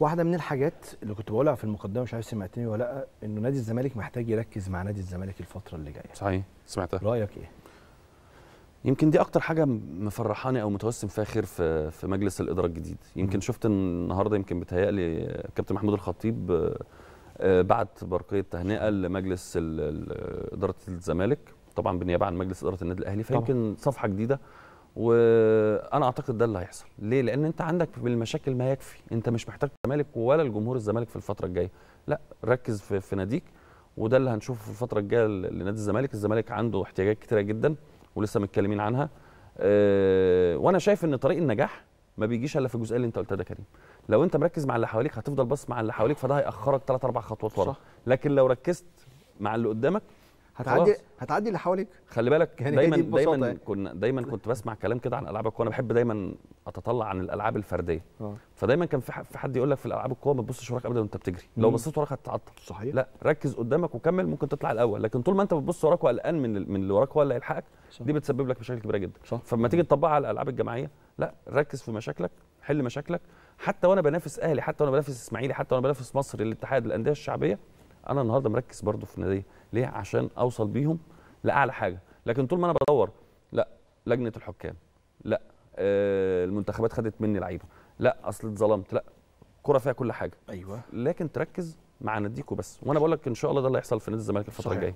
واحده من الحاجات اللي كنت بقولها في المقدمه مش عارف سمعتني ولا لا انه نادي الزمالك محتاج يركز مع نادي الزمالك الفتره اللي جايه صحيح سمعتها رايك ايه يمكن دي اكتر حاجه مفرحاني او متوسم فاخر في في مجلس الاداره الجديد يمكن م. شفت النهارده يمكن بيتهيألي كابتن محمود الخطيب آه، آه، بعت برقيه تهنئه لمجلس اداره الزمالك طبعا بالنيابه عن مجلس اداره النادي الاهلي فيمكن صفحه جديده وانا اعتقد ده اللي هيحصل ليه لان انت عندك بالمشاكل ما يكفي انت مش محتاج الزمالك ولا الجمهور الزمالك في الفتره الجايه لا ركز في, في ناديك وده اللي هنشوفه في الفتره الجايه لنادي الزمالك الزمالك عنده احتياجات كتيره جدا ولسه متكلمين عنها أه وانا شايف ان طريق النجاح ما بيجيش الا في الجزئيه اللي انت قلتها ده كريم لو انت مركز مع اللي حواليك هتفضل بس مع اللي حواليك فده هياخرك 3 4 خطوات ورا لكن لو ركزت مع اللي قدامك هتعدي هتعدي اللي حواليك خلي بالك يعني دايما دايما يعني. كنا دايما كنت بسمع كلام كده عن العاب القوه انا بحب دايما اتطلع عن الالعاب الفرديه أوه. فدايما كان في في حد يقول لك في الالعاب القوه ما تبصش وراك ابدا وانت بتجري مم. لو بصيت وراك هتتعطل صحيح لا ركز قدامك وكمل ممكن تطلع الاول لكن طول ما انت بتبص وراك وقلقان من من اللي وراك هو اللي هيلحقك دي بتسبب لك مشاكل كبيره جدا صح. فلما تيجي تطبقها على الالعاب الجماعيه لا ركز في مشاكلك حل مشاكلك حتى وانا بنافس اهلي حتى وانا بنافس اسماعيلي حتى وانا بنافس مصر الاتحاد الانديه الشعبيه انا النهارده مركز برضو في الناديه ليه عشان اوصل بيهم لاعلى حاجه لكن طول ما انا بدور لا لجنه الحكام لا آه المنتخبات خدت مني لعيبه لا اصل اتظلمت لا كره فيها كل حاجه ايوه لكن تركز مع ناديك بس وانا بقول لك ان شاء الله ده اللي هيحصل في نادي الزمالك الفتره الجايه